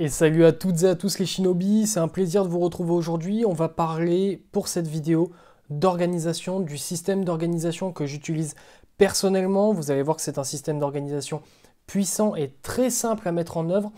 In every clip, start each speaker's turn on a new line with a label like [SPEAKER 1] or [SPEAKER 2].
[SPEAKER 1] Et salut à toutes et à tous les shinobi, c'est un plaisir de vous retrouver aujourd'hui. On va parler pour cette vidéo d'organisation, du système d'organisation que j'utilise personnellement. Vous allez voir que c'est un système d'organisation puissant et très simple à mettre en œuvre.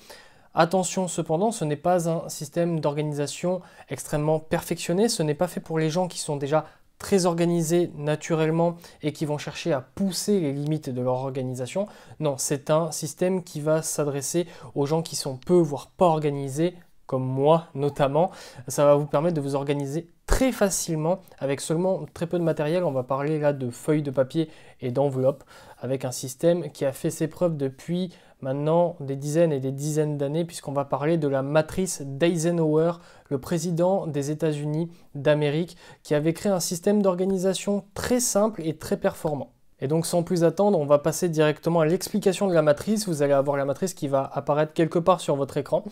[SPEAKER 1] Attention cependant, ce n'est pas un système d'organisation extrêmement perfectionné, ce n'est pas fait pour les gens qui sont déjà très organisés naturellement et qui vont chercher à pousser les limites de leur organisation. Non, c'est un système qui va s'adresser aux gens qui sont peu, voire pas organisés comme moi notamment. Ça va vous permettre de vous organiser très facilement avec seulement très peu de matériel. On va parler là de feuilles de papier et d'enveloppes avec un système qui a fait ses preuves depuis maintenant des dizaines et des dizaines d'années puisqu'on va parler de la matrice d'Eisenhower, le président des États-Unis d'Amérique qui avait créé un système d'organisation très simple et très performant. Et donc sans plus attendre, on va passer directement à l'explication de la matrice. Vous allez avoir la matrice qui va apparaître quelque part sur votre écran.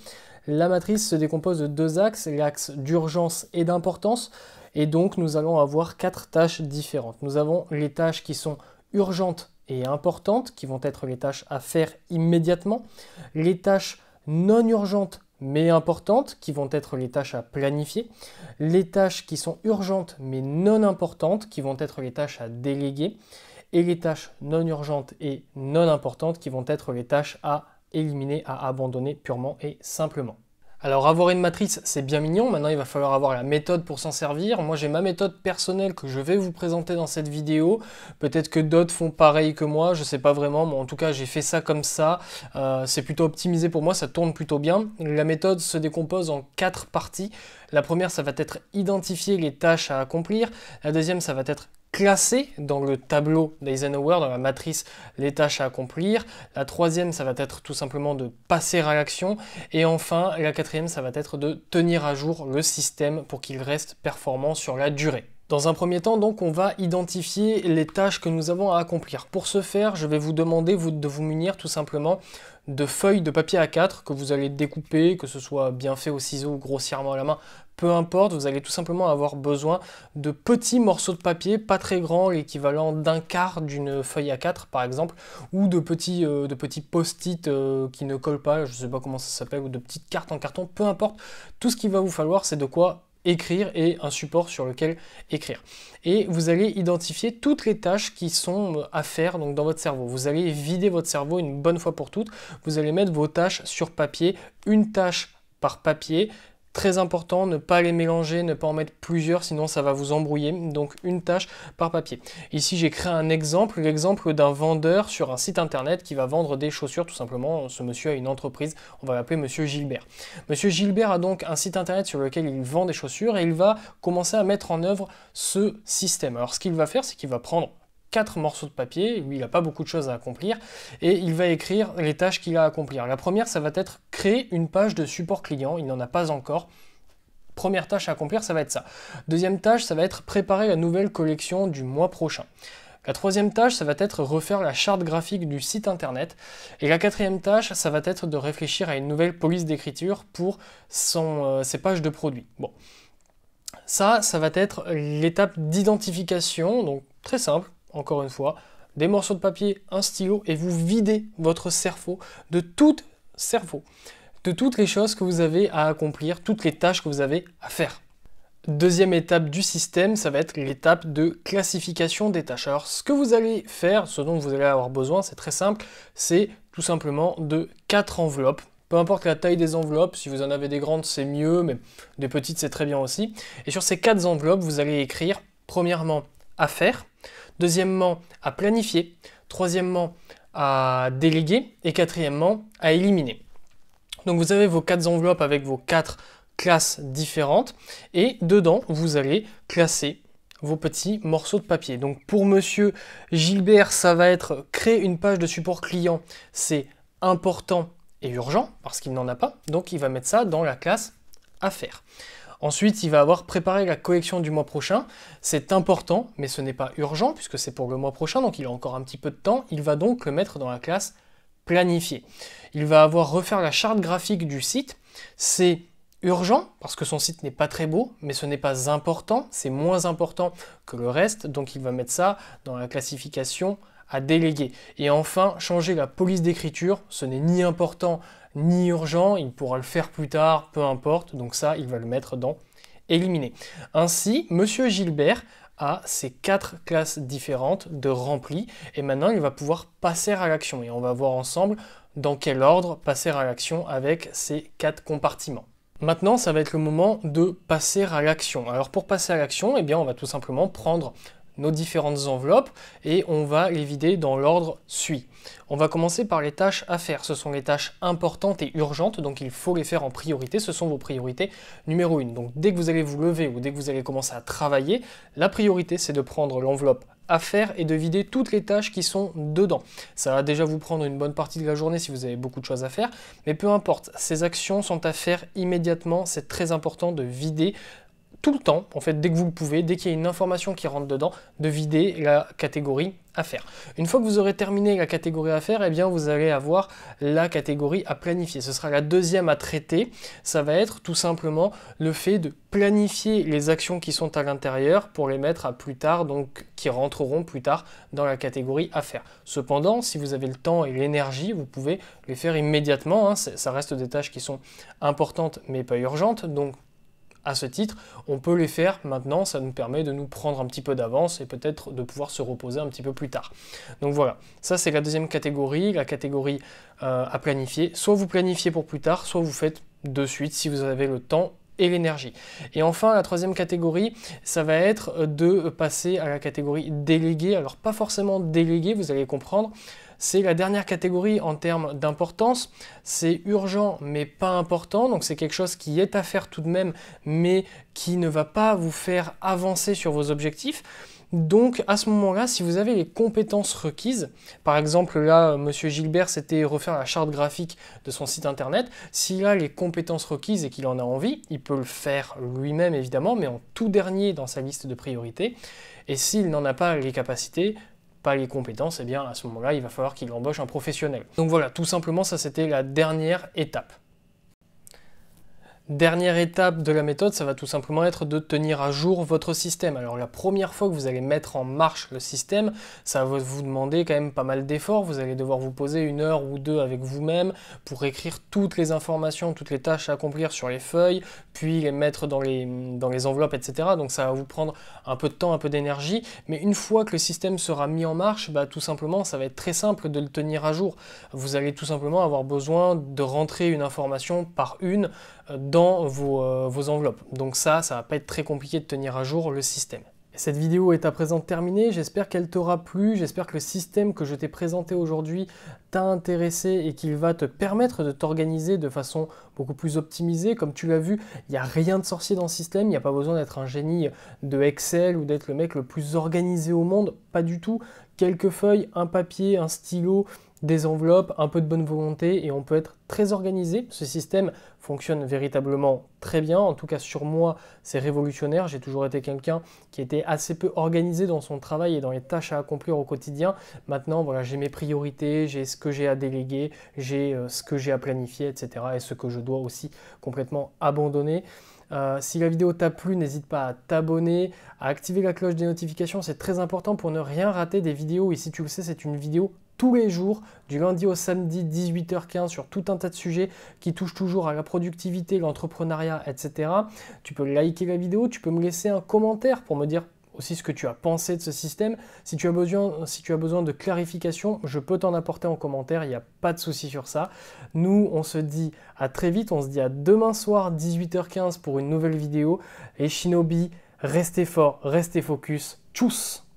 [SPEAKER 1] La matrice se décompose de deux axes, l'axe d'urgence et d'importance. Et donc nous allons avoir quatre tâches différentes. Nous avons les tâches qui sont urgentes et importantes, qui vont être les tâches à faire immédiatement. Les tâches non urgentes mais importantes, qui vont être les tâches à planifier, les tâches qui sont urgentes mais non importantes, qui vont être les tâches à déléguer, et les tâches non urgentes et non importantes qui vont être les tâches à éliminer, à abandonner purement et simplement. Alors avoir une matrice, c'est bien mignon, maintenant il va falloir avoir la méthode pour s'en servir. Moi j'ai ma méthode personnelle que je vais vous présenter dans cette vidéo. Peut-être que d'autres font pareil que moi, je ne sais pas vraiment, mais en tout cas j'ai fait ça comme ça. Euh, c'est plutôt optimisé pour moi, ça tourne plutôt bien. La méthode se décompose en quatre parties. La première, ça va être identifier les tâches à accomplir. La deuxième, ça va être classer dans le tableau d'Eisenhower, dans la matrice, les tâches à accomplir. La troisième, ça va être tout simplement de passer à l'action. Et enfin, la quatrième, ça va être de tenir à jour le système pour qu'il reste performant sur la durée. Dans un premier temps, donc, on va identifier les tâches que nous avons à accomplir. Pour ce faire, je vais vous demander de vous munir tout simplement de feuilles de papier A4 que vous allez découper, que ce soit bien fait au ciseau ou grossièrement à la main, peu importe, vous allez tout simplement avoir besoin de petits morceaux de papier, pas très grands, l'équivalent d'un quart d'une feuille A4 par exemple, ou de petits, euh, petits post-it euh, qui ne collent pas, je ne sais pas comment ça s'appelle, ou de petites cartes en carton, peu importe, tout ce qu'il va vous falloir c'est de quoi écrire et un support sur lequel écrire. Et vous allez identifier toutes les tâches qui sont euh, à faire donc dans votre cerveau. Vous allez vider votre cerveau une bonne fois pour toutes. Vous allez mettre vos tâches sur papier, une tâche par papier Très important, ne pas les mélanger, ne pas en mettre plusieurs, sinon ça va vous embrouiller. Donc une tâche par papier. Ici, j'ai créé un exemple, l'exemple d'un vendeur sur un site internet qui va vendre des chaussures, tout simplement. Ce monsieur a une entreprise, on va l'appeler monsieur Gilbert. Monsieur Gilbert a donc un site internet sur lequel il vend des chaussures et il va commencer à mettre en œuvre ce système. Alors ce qu'il va faire, c'est qu'il va prendre quatre morceaux de papier, lui il n'a pas beaucoup de choses à accomplir, et il va écrire les tâches qu'il a à accomplir. La première, ça va être créer une page de support client, il n'en a pas encore. Première tâche à accomplir, ça va être ça. Deuxième tâche, ça va être préparer la nouvelle collection du mois prochain. La troisième tâche, ça va être refaire la charte graphique du site internet. Et la quatrième tâche, ça va être de réfléchir à une nouvelle police d'écriture pour euh, ses pages de produits. Bon. Ça, ça va être l'étape d'identification, donc très simple, encore une fois, des morceaux de papier, un stylo, et vous videz votre cerveau de tout cerveau, de toutes les choses que vous avez à accomplir, toutes les tâches que vous avez à faire. Deuxième étape du système, ça va être l'étape de classification des tâches. Alors ce que vous allez faire, ce dont vous allez avoir besoin, c'est très simple, c'est tout simplement de quatre enveloppes peu importe la taille des enveloppes, si vous en avez des grandes, c'est mieux, mais des petites, c'est très bien aussi. Et sur ces quatre enveloppes, vous allez écrire, premièrement, à faire, Deuxièmement, à planifier. Troisièmement, à déléguer. Et quatrièmement, à éliminer. Donc vous avez vos quatre enveloppes avec vos quatre classes différentes. Et dedans, vous allez classer vos petits morceaux de papier. Donc pour monsieur Gilbert, ça va être créer une page de support client, c'est important et urgent parce qu'il n'en a pas. Donc il va mettre ça dans la classe à faire. Ensuite, il va avoir préparé la collection du mois prochain. C'est important, mais ce n'est pas urgent puisque c'est pour le mois prochain, donc il a encore un petit peu de temps. Il va donc le mettre dans la classe planifiée. Il va avoir refaire la charte graphique du site. C'est urgent parce que son site n'est pas très beau, mais ce n'est pas important, c'est moins important que le reste, donc il va mettre ça dans la classification à déléguer. Et enfin, changer la police d'écriture, ce n'est ni important ni urgent, il pourra le faire plus tard, peu importe, donc ça, il va le mettre dans éliminer. Ainsi, Monsieur Gilbert a ses quatre classes différentes de remplis. Et maintenant, il va pouvoir passer à l'action. Et on va voir ensemble dans quel ordre passer à l'action avec ces quatre compartiments. Maintenant, ça va être le moment de passer à l'action. Alors pour passer à l'action, eh bien, on va tout simplement prendre nos différentes enveloppes et on va les vider dans l'ordre suit. On va commencer par les tâches à faire. Ce sont les tâches importantes et urgentes, donc il faut les faire en priorité. Ce sont vos priorités numéro une Donc dès que vous allez vous lever ou dès que vous allez commencer à travailler, la priorité c'est de prendre l'enveloppe à faire et de vider toutes les tâches qui sont dedans. Ça va déjà vous prendre une bonne partie de la journée si vous avez beaucoup de choses à faire, mais peu importe, ces actions sont à faire immédiatement, c'est très important de vider tout le temps, en fait, dès que vous le pouvez, dès qu'il y a une information qui rentre dedans, de vider la catégorie à faire. Une fois que vous aurez terminé la catégorie à faire, eh bien, vous allez avoir la catégorie à planifier. Ce sera la deuxième à traiter. Ça va être tout simplement le fait de planifier les actions qui sont à l'intérieur pour les mettre à plus tard, donc qui rentreront plus tard dans la catégorie affaires. Cependant, si vous avez le temps et l'énergie, vous pouvez les faire immédiatement. Hein. Ça reste des tâches qui sont importantes mais pas urgentes, donc à ce titre, on peut les faire maintenant, ça nous permet de nous prendre un petit peu d'avance et peut-être de pouvoir se reposer un petit peu plus tard. Donc voilà, ça c'est la deuxième catégorie, la catégorie euh, à planifier. Soit vous planifiez pour plus tard, soit vous faites de suite si vous avez le temps et l'énergie. Et enfin, la troisième catégorie, ça va être euh, de passer à la catégorie déléguée. Alors pas forcément déléguée, vous allez comprendre. C'est la dernière catégorie en termes d'importance. C'est urgent mais pas important, donc c'est quelque chose qui est à faire tout de même, mais qui ne va pas vous faire avancer sur vos objectifs. Donc à ce moment-là, si vous avez les compétences requises, par exemple là, Monsieur Gilbert s'était refaire la charte graphique de son site internet, s'il a les compétences requises et qu'il en a envie, il peut le faire lui-même évidemment, mais en tout dernier dans sa liste de priorités. Et s'il n'en a pas les capacités, pas les compétences, et eh bien à ce moment-là, il va falloir qu'il embauche un professionnel. Donc voilà, tout simplement, ça c'était la dernière étape. Dernière étape de la méthode, ça va tout simplement être de tenir à jour votre système. Alors la première fois que vous allez mettre en marche le système, ça va vous demander quand même pas mal d'efforts. Vous allez devoir vous poser une heure ou deux avec vous-même pour écrire toutes les informations, toutes les tâches à accomplir sur les feuilles, puis les mettre dans les, dans les enveloppes, etc. Donc ça va vous prendre un peu de temps, un peu d'énergie. Mais une fois que le système sera mis en marche, bah, tout simplement, ça va être très simple de le tenir à jour. Vous allez tout simplement avoir besoin de rentrer une information par une euh, dans vos, euh, vos enveloppes. Donc ça, ça va pas être très compliqué de tenir à jour le système. Cette vidéo est à présent terminée, j'espère qu'elle t'aura plu, j'espère que le système que je t'ai présenté aujourd'hui t'a intéressé et qu'il va te permettre de t'organiser de façon beaucoup plus optimisée. Comme tu l'as vu, il n'y a rien de sorcier dans le système, il n'y a pas besoin d'être un génie de Excel ou d'être le mec le plus organisé au monde, pas du tout. Quelques feuilles, un papier, un stylo, des enveloppes, un peu de bonne volonté et on peut être très organisé. Ce système fonctionne véritablement très bien. En tout cas, sur moi, c'est révolutionnaire. J'ai toujours été quelqu'un qui était assez peu organisé dans son travail et dans les tâches à accomplir au quotidien. Maintenant, voilà, j'ai mes priorités, j'ai ce que j'ai à déléguer, j'ai euh, ce que j'ai à planifier, etc. Et ce que je dois aussi complètement abandonner. Euh, si la vidéo t'a plu, n'hésite pas à t'abonner, à activer la cloche des notifications, c'est très important pour ne rien rater des vidéos. Et si tu le sais, c'est une vidéo tous les jours, du lundi au samedi, 18h15, sur tout un tas de sujets qui touchent toujours à la productivité, l'entrepreneuriat, etc. Tu peux liker la vidéo, tu peux me laisser un commentaire pour me dire aussi ce que tu as pensé de ce système. Si tu as besoin, si tu as besoin de clarification, je peux t'en apporter en commentaire, il n'y a pas de souci sur ça. Nous, on se dit à très vite, on se dit à demain soir 18h15 pour une nouvelle vidéo. Et Shinobi, restez fort, restez focus, tchuss